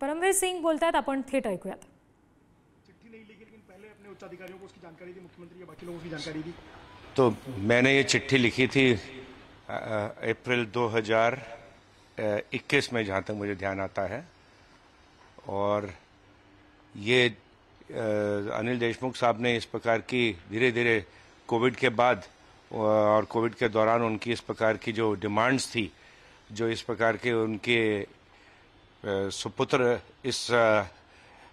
परमवीर सिंह बोलता है अपन थेट ऐकूयात उच्चाधिकारियों को उसकी जानकारी दी मुख्यमंत्री या बाकी लोगों की जानकारी दी तो मैंने ये चिट्ठी लिखी थी अप्रैल 2021 में जहाँ तक मुझे ध्यान आता है और ये अनिल देशमुख साहब ने इस प्रकार की धीरे धीरे कोविड के बाद और कोविड के दौरान उनकी इस प्रकार की जो डिमांड्स थी जो इस प्रकार के उनके सुपुत्र इस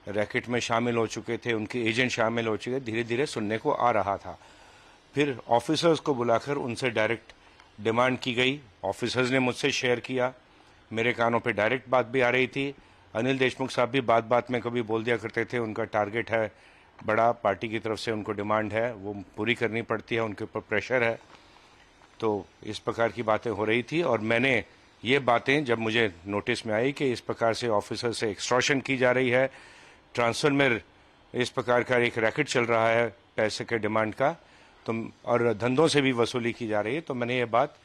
रैकेट में शामिल हो चुके थे उनके एजेंट शामिल हो चुके धीरे धीरे सुनने को आ रहा था फिर ऑफिसर्स को बुलाकर उनसे डायरेक्ट डिमांड की गई ऑफिसर्स ने मुझसे शेयर किया मेरे कानों पे डायरेक्ट बात भी आ रही थी अनिल देशमुख साहब भी बात बात में कभी बोल दिया करते थे उनका टारगेट है बड़ा पार्टी की तरफ से उनको डिमांड है वो पूरी करनी पड़ती है उनके ऊपर प्रेशर है तो इस प्रकार की बातें हो रही थी और मैंने ये बातें जब मुझे नोटिस में आई कि इस प्रकार से ऑफिसर से एक्सट्रॉशन की जा रही है ट्रांसफर में इस प्रकार का एक रैकेट चल रहा है पैसे के डिमांड का तो और धंधों से भी वसूली की जा रही है तो मैंने ये बात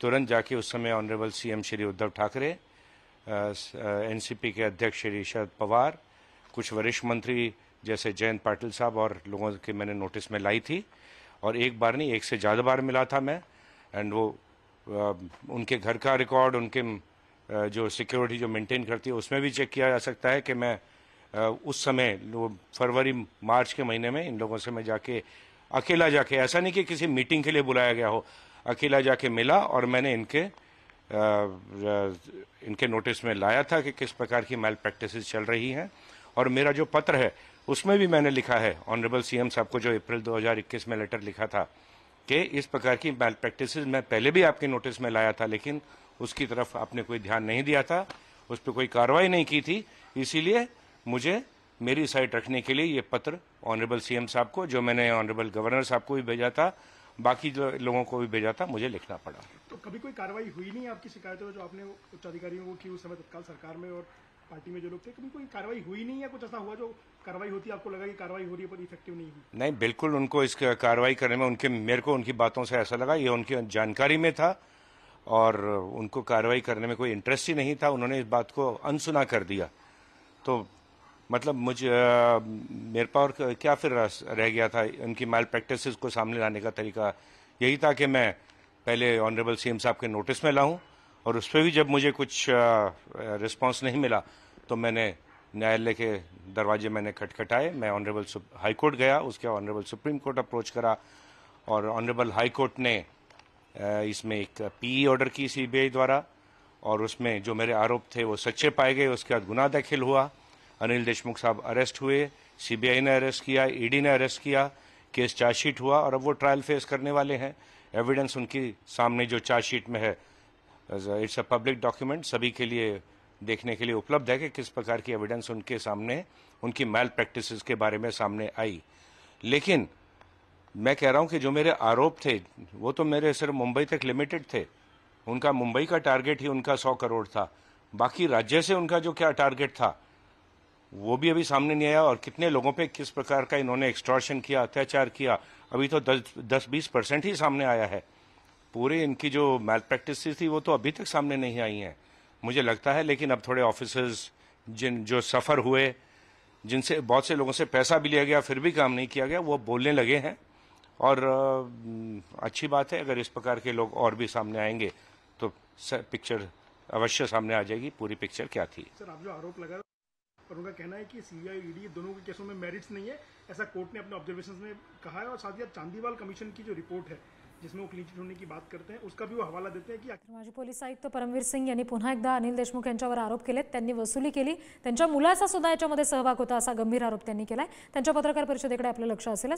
तुरंत जाके उस समय honourable CM Shri Uddhav Thackeray NCP के अध्यक्ष श्री शरद पवार कुछ वरिष्ठ मंत्री जैसे जयंत पाटिल साहब और लोगों के मैंने नोटिस में लाई थी और एक बार नहीं एक से ज़्यादा बार मिला था मैं एंड वो उनके घर का रिकॉर्ड उनके जो सिक्योरिटी जो मेंटेन करती है उसमें भी चेक किया जा सकता है कि मैं उस समय फरवरी मार्च के महीने में इन लोगों से मैं जाके अकेला जाके ऐसा नहीं कि किसी मीटिंग के लिए बुलाया गया हो अकेला जाके मिला और मैंने इनके इनके नोटिस में लाया था कि किस प्रकार की मेल प्रैक्टिस चल रही हैं और मेरा जो पत्र है उसमें भी मैंने लिखा है ऑनरेबल सीएम साहब को जो अप्रैल 2021 में लेटर लिखा था कि इस प्रकार की मैल प्रैक्टिस मैं पहले भी आपके नोटिस में लाया था लेकिन उसकी तरफ आपने कोई ध्यान नहीं दिया था उस पर कोई कार्रवाई नहीं की थी इसीलिए मुझे मेरी साइड रखने के लिए ये पत्र ऑनरेबल सीएम साहब को जो मैंने ऑनरेबल गवर्नर साहब को भी भेजा था बाकी जो लोगों को भी भेजा था मुझे लिखना पड़ा तो कभी कोई कार्रवाई हुई नहीं आपकी शिकायतों जो आपने उच्च अधिकारियों को की उस समय तत्काल सरकार में और पार्टी में जो लोग थे कभी कोई कार्रवाई हुई नहीं या कुछ ऐसा हुआ जो कार्रवाई होती आपको लगा कि कार्रवाई हो रही है पर इफेक्टिव नहीं हुई नहीं बिल्कुल उनको इस कार्रवाई करने में उनके मेरे को उनकी बातों से ऐसा लगा ये उनकी जानकारी में था और उनको कार्रवाई करने में कोई इंटरेस्ट ही नहीं था उन्होंने इस बात को अनसुना कर दिया तो मतलब मुझे आ, मेरे पास क्या फिर रह गया था उनकी माल प्रैक्टिस को सामने लाने का तरीका यही था कि मैं पहले ऑनरेबल सीएम साहब के नोटिस में लाऊं और उस पर भी जब मुझे कुछ रिस्पांस नहीं मिला तो मैंने न्यायालय के दरवाजे मैंने खटखटाए मैं ऑनरेबल हाई कोर्ट गया उसके ऑनरेबल सुप्रीम कोर्ट अप्रोच करा और ऑनरेबल हाई कोर्ट ने इसमें एक पीई ऑर्डर e की सीबीआई द्वारा और उसमें जो मेरे आरोप थे वो सच्चे पाए गए उसके बाद गुना दाखिल हुआ अनिल देशमुख साहब अरेस्ट हुए सीबीआई ने अरेस्ट किया ईडी e ने अरेस्ट किया केस चार्जशीट हुआ और अब वो ट्रायल फेस करने वाले हैं एविडेंस उनकी सामने जो चार्जशीट में है इट्स अ पब्लिक डॉक्यूमेंट सभी के लिए देखने के लिए उपलब्ध है कि किस प्रकार की एविडेंस उनके सामने उनकी मैल प्रैक्टिस के बारे में सामने आई लेकिन मैं कह रहा हूं कि जो मेरे आरोप थे वो तो मेरे सिर्फ मुंबई तक लिमिटेड थे उनका मुंबई का टारगेट ही उनका सौ करोड़ था बाकी राज्य से उनका जो क्या टारगेट था वो भी अभी सामने नहीं आया और कितने लोगों पे किस प्रकार का इन्होंने एक्सट्रॉशन किया अत्याचार किया अभी तो दस दस बीस परसेंट ही सामने आया है पूरे इनकी जो मैल प्रैक्टिस थी वो तो अभी तक सामने नहीं आई हैं मुझे लगता है लेकिन अब थोड़े ऑफिसर्स जिन जो सफ़र हुए जिनसे बहुत से लोगों से पैसा भी लिया गया फिर भी काम नहीं किया गया वो बोलने लगे हैं और अच्छी बात है अगर इस प्रकार के लोग और भी सामने आएंगे तो पिक्चर अवश्य सामने आ जाएगी पूरी पिक्चर क्या थी सर आप जो आरोप लगा और उनका कहना है कि सीबीआई ईडी e दोनों के केसों में मेरिट्स नहीं है ऐसा कोर्ट ने अपने ऑब्जर्वेशन में कहा है और साथ ही चांदीवाल कमीशन की जो रिपोर्ट है जिसमें वो क्लीन होने की बात करते हैं उसका भी वो हवाला देते हैं कि माजी पोलीस आयुक्त परमवीर सिंग यांनी पुन्हा एकदा अनिल देशमुख यांच्यावर आरोप केलेत त्यांनी वसुली केली त्यांच्या मुलाचा सुद्धा याच्यामध्ये सहभाग होता असा गंभीर आरोप त्यांनी केलाय त्यांच्या पत्रकार परिषदेकडे आपलं लक्ष असेलच